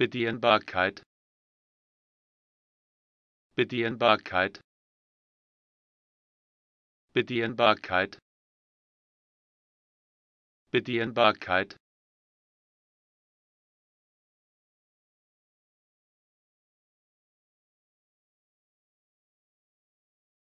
Bedienbarkeit Bedienbarkeit Bedienbarkeit Bedienbarkeit